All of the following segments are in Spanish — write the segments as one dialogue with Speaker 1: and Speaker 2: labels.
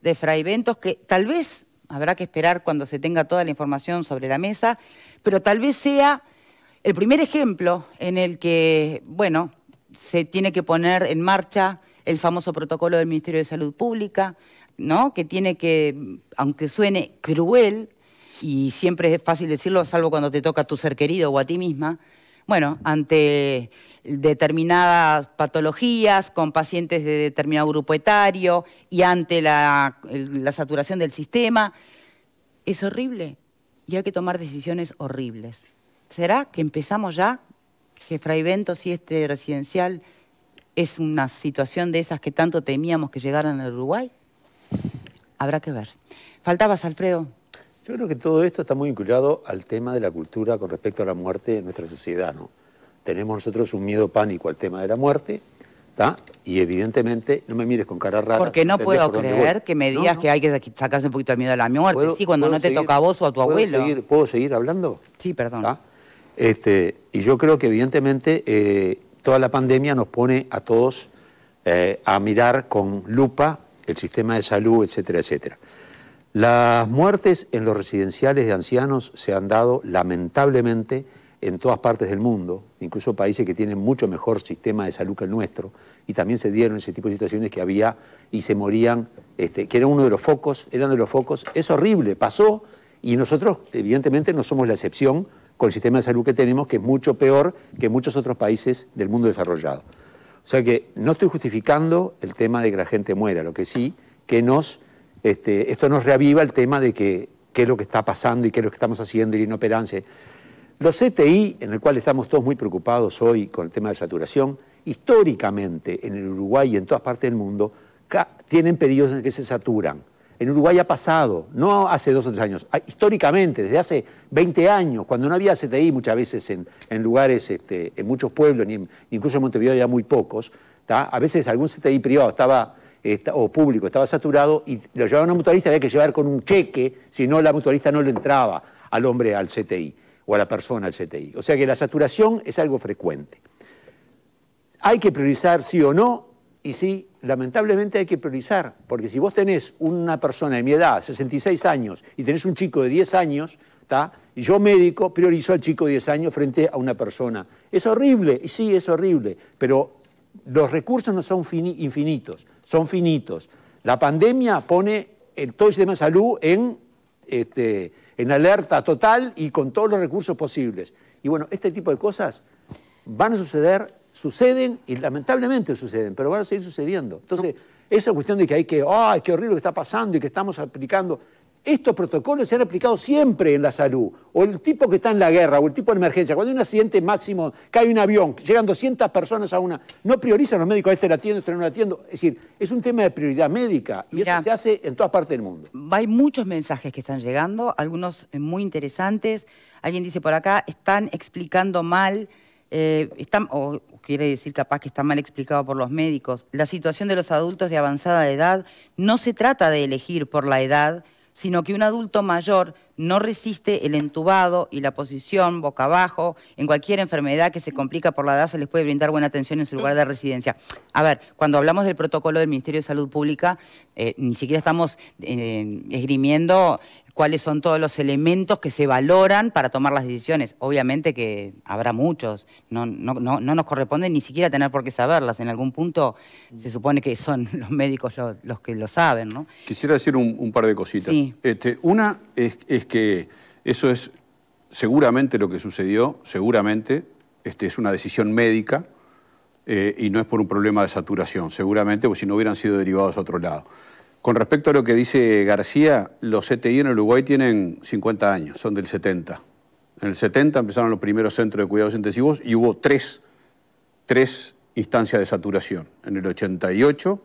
Speaker 1: de frayventos, que tal vez habrá que esperar cuando se tenga toda la información sobre la mesa, pero tal vez sea el primer ejemplo en el que, bueno, se tiene que poner en marcha el famoso protocolo del Ministerio de Salud Pública, ¿no? Que tiene que, aunque suene cruel, y siempre es fácil decirlo, salvo cuando te toca a tu ser querido o a ti misma, bueno, ante determinadas patologías, con pacientes de determinado grupo etario y ante la, saturación del sistema. Es horrible y hay que tomar decisiones horribles. ¿Será que empezamos ya? Que y Bento, si este residencial es una situación de esas que tanto temíamos que llegaran al Uruguay, habrá que ver. ¿Faltabas, Alfredo? Yo creo que todo esto está muy vinculado
Speaker 2: al tema de la cultura con respecto a la muerte en nuestra sociedad, ¿no? tenemos nosotros un miedo pánico al tema de la muerte, ¿está? y evidentemente no me mires con cara rara. Porque no puedo creer que
Speaker 1: me digas que hay que sacarse un poquito de miedo a la muerte, sí, cuando no te toca a vos o a tu abuelo. ¿Puedo seguir hablando? Sí, perdón.
Speaker 2: Este, y yo creo que evidentemente eh, toda la pandemia nos pone a todos eh, a mirar con lupa el sistema de salud, etcétera, etcétera. Las muertes en los residenciales de ancianos se han dado lamentablemente en todas partes del mundo, incluso países que tienen mucho mejor sistema de salud que el nuestro, y también se dieron ese tipo de situaciones que había y se morían, este, que era uno de los focos, eran de los focos, es horrible, pasó, y nosotros evidentemente no somos la excepción con el sistema de salud que tenemos, que es mucho peor que muchos otros países del mundo desarrollado. O sea que no estoy justificando el tema de que la gente muera, lo que sí que nos, este, esto nos reaviva el tema de que qué es lo que está pasando y qué es lo que estamos haciendo y la inoperancia. Los CTI, en el cual estamos todos muy preocupados hoy con el tema de saturación, históricamente en el Uruguay y en todas partes del mundo, tienen periodos en que se saturan. En Uruguay ha pasado, no hace dos o tres años, históricamente, desde hace 20 años, cuando no había CTI muchas veces en, lugares, este, en muchos pueblos, incluso en Montevideo ya muy pocos, a veces algún CTI privado estaba o público estaba saturado y lo llevaba a un mutualista, había que llevar con un cheque, si no la mutualista no le entraba al hombre al CTI o a la persona al CTI. O sea que la saturación es algo frecuente. Hay que priorizar sí o no, y sí, lamentablemente hay que priorizar, porque si vos tenés una persona de mi edad, 66 años, y tenés un chico de 10 años, y yo médico priorizo al chico de 10 años frente a una persona. Es horrible, y sí, es horrible, pero los recursos no son infinitos, son finitos. La pandemia pone el, todo el sistema de salud en... Este, en alerta total y con todos los recursos posibles. Y bueno, este tipo de cosas van a suceder, suceden y lamentablemente suceden, pero van a seguir sucediendo. Entonces, esa cuestión de que hay que, ¡ay, qué horrible que está pasando y que estamos aplicando! Estos protocolos se han aplicado siempre en la salud. O el tipo que está en la guerra, o el tipo de emergencia. Cuando hay un accidente máximo, cae un avión, llegan 200 personas a una. No priorizan los médicos, este la atiendo, este no lo atiendo. Es decir, es un tema de prioridad médica y eso
Speaker 1: se hace en todas partes del mundo. Hay muchos mensajes que están llegando, algunos eh, muy interesantes. Alguien dice por acá, están explicando mal. Eh, o quiere decir capaz que está mal explicado por los médicos, la situación de los adultos de avanzada edad no se trata de elegir por la edad, sino que un adulto mayor no resiste el entubado y la posición boca abajo. En cualquier enfermedad que se complica por la edad se les puede brindar buena atención en su lugar de residencia. A ver, cuando hablamos del protocolo del Ministerio de Salud Pública, eh, ni siquiera estamos eh, esgrimiendo cuáles son todos los elementos que se valoran para tomar las decisiones. Obviamente que habrá muchos, no, nos corresponde ni siquiera tener por qué saberlas. En algún punto se supone que son los médicos los, que lo saben, ¿no?
Speaker 3: Quisiera decir un, par de cositas. Este, una es, que eso es seguramente lo que sucedió, seguramente este, es una decisión médica eh, y no es por un problema de saturación, seguramente, porque si no hubieran sido derivados a otro lado. Con respecto a lo que dice García, los CTI en Uruguay tienen 50 años, son del 70. En el 70 empezaron los primeros centros de cuidados intensivos y hubo tres, tres instancias de saturación, en el 88,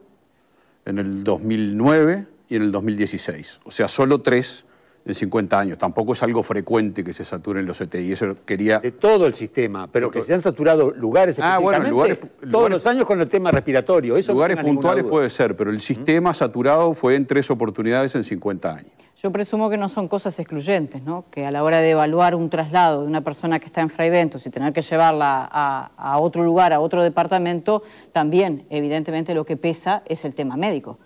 Speaker 3: en el 2009 y en el 2016. O sea, solo tres en 50 años. Tampoco es algo frecuente
Speaker 2: que se saturen los ETI. Eso quería. De todo el sistema, pero que se han saturado lugares ah, bueno, lugares, todos los años con el tema respiratorio. Eso lugares
Speaker 3: puntuales puede ser, pero el ¿Mm? sistema saturado fue en tres oportunidades en 50 años.
Speaker 4: Yo presumo que no son cosas excluyentes, ¿no? Que a la hora de evaluar un traslado de una persona que está en Fraiventos y tener que llevarla a otro lugar, a otro departamento, también, evidentemente, lo que pesa es el tema médico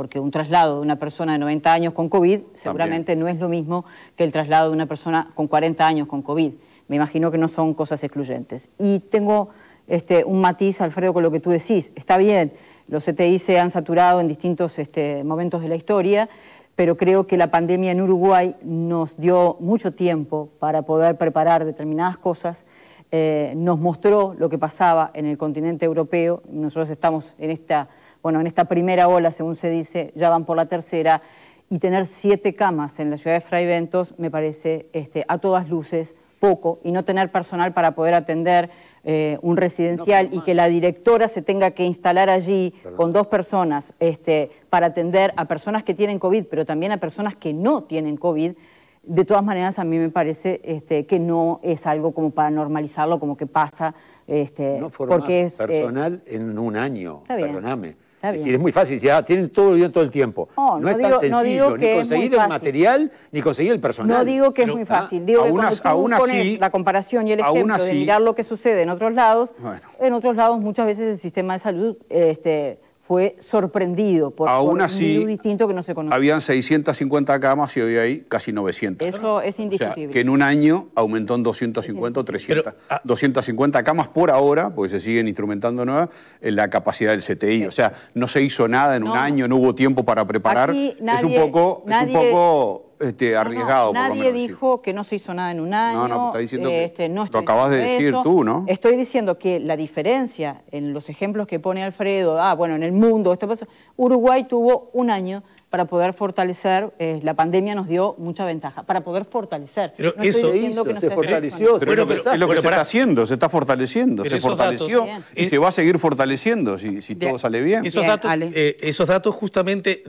Speaker 4: porque un traslado de una persona de 90 años con COVID seguramente no es lo mismo que el traslado de una persona con 40 años con COVID. Me imagino que no son cosas excluyentes. Y tengo este, un matiz, Alfredo, con lo que tú decís. Está bien, los CTI se han saturado en distintos este, momentos de la historia, pero creo que la pandemia en Uruguay nos dio mucho tiempo para poder preparar determinadas cosas. Eh, nos mostró lo que pasaba en el continente europeo. Nosotros estamos en esta bueno, en esta primera ola, según se dice, ya van por la tercera, y tener siete camas en la ciudad de Fray Ventos me parece este, a todas luces poco, y no tener personal para poder atender eh, un residencial y que la directora se tenga que instalar allí con dos personas este, para atender a personas que tienen COVID, pero también a personas que no tienen COVID, de todas maneras a mí me parece este, que no es algo como para normalizarlo, como que pasa, este, no porque es eh, personal
Speaker 2: en un año, perdóname. Es es muy fácil, ya ah, tienen todo el todo el tiempo. No, es tan sencillo ni conseguir el material ni conseguir el personal. No digo que es muy ah, fácil, digo que cuando así, la
Speaker 4: comparación y el ejemplo de mirar lo que sucede en otros lados, en otros lados muchas veces el sistema de salud este, fue sorprendido por, Aún por así, distinto que no se conoce. Habían
Speaker 3: 650 camas y hoy hay casi 900.
Speaker 4: Eso es indiscutible. que
Speaker 3: en un año aumentó en 250 o 300. 250 ah, camas por ahora, porque se siguen instrumentando nuevas, en la capacidad del CTI. O sea, no se hizo nada en un año, no hubo tiempo para preparar. es un poco, es un poco este, arriesgado. nadie
Speaker 4: dijo que no se hizo nada en un año. No, no, está diciendo eh, este, no lo acabas de decir tú, ¿no? Estoy diciendo que la diferencia en los ejemplos que pone Alfredo, ah, bueno, en el mundo, esto Uruguay tuvo un año para poder fortalecer, eh, la pandemia nos dio mucha ventaja, para poder fortalecer. Pero no eso hizo, que se,
Speaker 3: fortaleció. pero, es lo que se está haciendo, se está fortaleciendo, se fortaleció y se va a seguir fortaleciendo si, todo sale bien. esos
Speaker 5: eh, datos justamente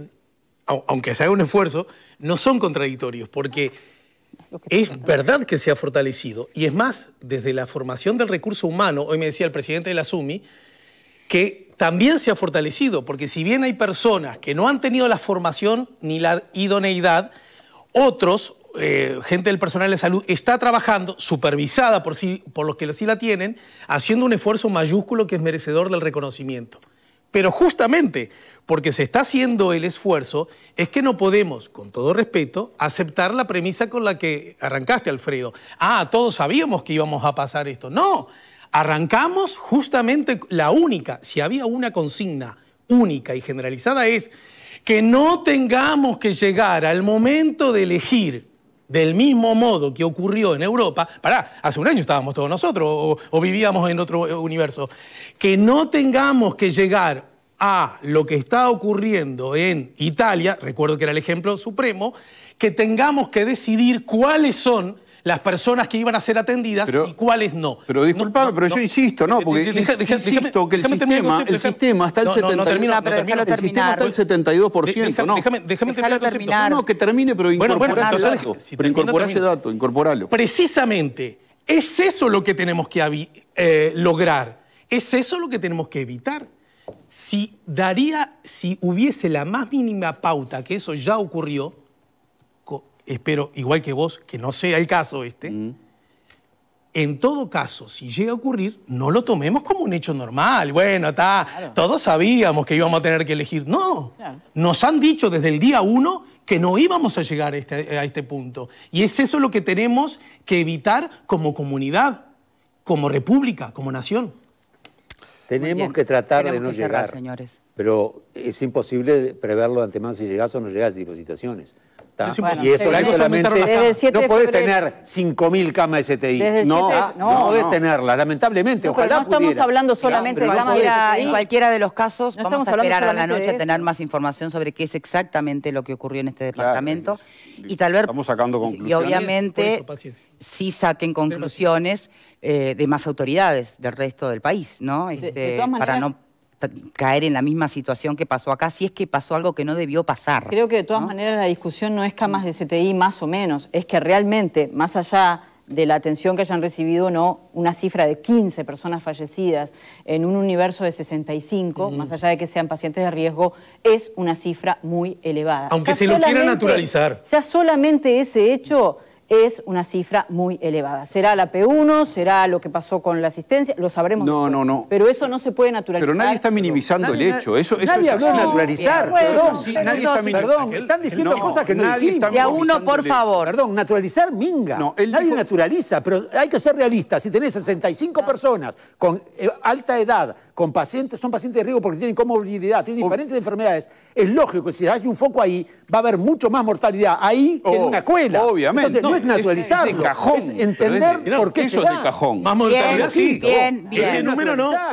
Speaker 5: aunque se haga un esfuerzo, no son contradictorios, porque es verdad que se ha fortalecido. Y es más, desde la formación del recurso humano, hoy me decía el presidente de la SUMI, que también se ha fortalecido, porque si bien hay personas que no han tenido la formación ni la idoneidad, otros, eh, gente del personal de salud, está trabajando, supervisada por, sí, por los que sí la tienen, haciendo un esfuerzo mayúsculo que es merecedor del reconocimiento. Pero justamente porque se está haciendo el esfuerzo, es que no podemos, con todo respeto, aceptar la premisa con la que arrancaste, Alfredo. Ah, todos sabíamos que íbamos a pasar esto. No, arrancamos justamente la única, si había una consigna única y generalizada es que no tengamos que llegar al momento de elegir del mismo modo que ocurrió en Europa, pará, hace un año estábamos todos nosotros o, o, vivíamos en otro universo, que no tengamos que llegar a lo que está ocurriendo en Italia, recuerdo que era el ejemplo supremo, que tengamos que decidir cuáles son las personas que iban a ser atendidas y cuáles no. Pero disculpame, pero yo insisto, no, porque insisto que el sistema, el sistema está el 72%, no. Déjame, déjame terminar, No, que termine, pero bueno, incorporá ese dato, pero incorporá ese
Speaker 3: dato, incorporalo.
Speaker 5: Precisamente, es eso lo que tenemos que eh, lograr. Es eso lo que tenemos que evitar si daría, si hubiese la más mínima pauta que eso ya ocurrió, espero, igual que vos, que no sea el caso este, mm. en todo caso, si llega a ocurrir, no lo tomemos como un hecho normal. Bueno, está, todos sabíamos que íbamos a tener que elegir. No, nos han dicho desde el día uno que no íbamos a llegar este, a este punto. Y es eso lo que tenemos que evitar como comunidad, como república, como nación.
Speaker 2: Tenemos que tratar de no llegar. Señores. Pero es imposible preverlo de antemano si llegás o no llegas a situaciones. y eso es solamente. No podés tener 5.000 camas STI. no, podés tenerlas, lamentablemente. No, no estamos
Speaker 1: hablando solamente de camas STI. En cualquiera de los casos, no vamos a esperar a la noche a tener más información sobre qué es exactamente lo que ocurrió en este departamento. y tal vez. Estamos sacando conclusiones. Y obviamente, si saquen conclusiones. Eh, de más autoridades del resto del país, ¿no? Este, para no caer en la misma situación que pasó acá, si es que pasó algo que no debió pasar.
Speaker 4: Creo que de todas maneras la discusión no es camas mm. de CTI más o menos, es que realmente, más allá de la atención que hayan recibido no, una cifra de 15 personas fallecidas en un universo de 65, mm. más allá de que sean pacientes de riesgo, es una cifra muy elevada. Aunque se lo quiera naturalizar. Ya solamente ese hecho es una cifra muy elevada. ¿Será la P1? ¿Será lo que pasó con la asistencia? Lo sabremos. No, no, no. Pero eso no se puede naturalizar. Pero nadie está
Speaker 3: minimizando el hecho. Eso, nadie es habló naturalizar.
Speaker 2: perdón, nadie está perdón, están diciendo cosas que no nadie dijimos. a uno, por favor. Perdón, naturalizar minga. No, nadie naturaliza, pero hay que ser realistas. Si tenés 65 personas con eh, alta edad, pacientes, son pacientes de riesgo porque tienen comorbilidad, tienen diferentes enfermedades. Es lógico que si hay un foco ahí, va a haber mucho más mortalidad ahí que en oh, una escuela. Obviamente. Entonces no, es naturalizarlo. Es, entender por qué. Eso es de cajón. Más Bien, Ese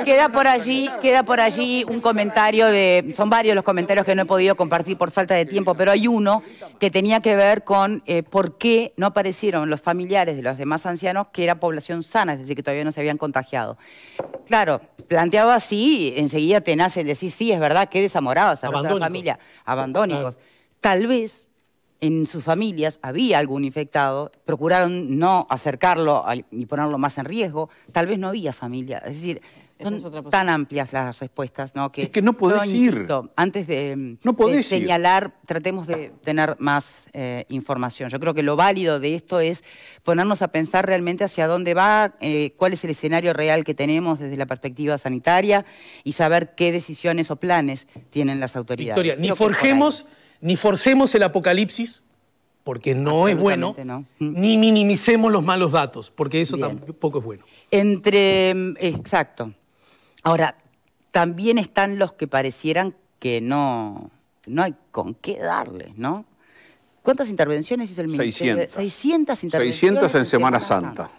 Speaker 1: Queda por allí, queda por allí un comentario de. Son varios los comentarios que no he podido compartir por falta de tiempo, pero hay uno que tenía que ver con eh, por qué no aparecieron los familiares de los demás ancianos que era población sana, es decir, que todavía no se habían contagiado. Claro, planteaba, así, enseguida te nace decir, sí, es verdad, qué desamorados a la familia, abandónicos. Tal vez en sus familias había algún infectado, procuraron no acercarlo ni ponerlo más en riesgo, tal vez no había familia. Es decir, son tan amplias las respuestas, ¿no? Que es que no podés ir. Antes de, señalar, tratemos de tener más eh, información. Yo creo que lo válido de esto es ponernos a pensar realmente hacia dónde va, eh, cuál es el escenario real que tenemos desde la perspectiva sanitaria y saber qué decisiones o planes tienen las autoridades. ni forjemos,
Speaker 5: ni forcemos el apocalipsis, porque no es bueno, mm. ni minimicemos los
Speaker 1: malos datos, porque eso tampoco es bueno. Entre, mm, exacto, Ahora, también están los que parecieran que no, no hay con qué darles, ¿no? ¿Cuántas intervenciones hizo el ministro? 600. 600 intervenciones. 600 en Semana, Santa.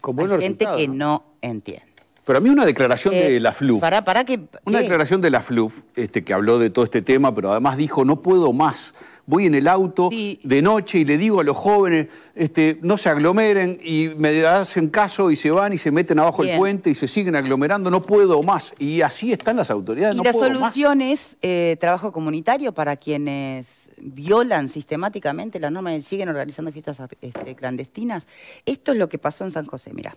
Speaker 1: Como Con hay gente que no entiende. Pero a mí una declaración eh,
Speaker 3: de la FLUF. Para, para que, una eh. declaración de la FLUF, este, que habló de todo este tema, pero además dijo, no puedo más voy en el auto de noche y le digo a los jóvenes, este, no se aglomeren y me hacen caso y se van y se meten abajo el puente y se siguen aglomerando, no puedo más. Y así están las autoridades. Y la solución
Speaker 1: es eh, trabajo comunitario para quienes violan sistemáticamente las normas y siguen organizando fiestas este, clandestinas. Esto es lo que pasó en San José, mirá.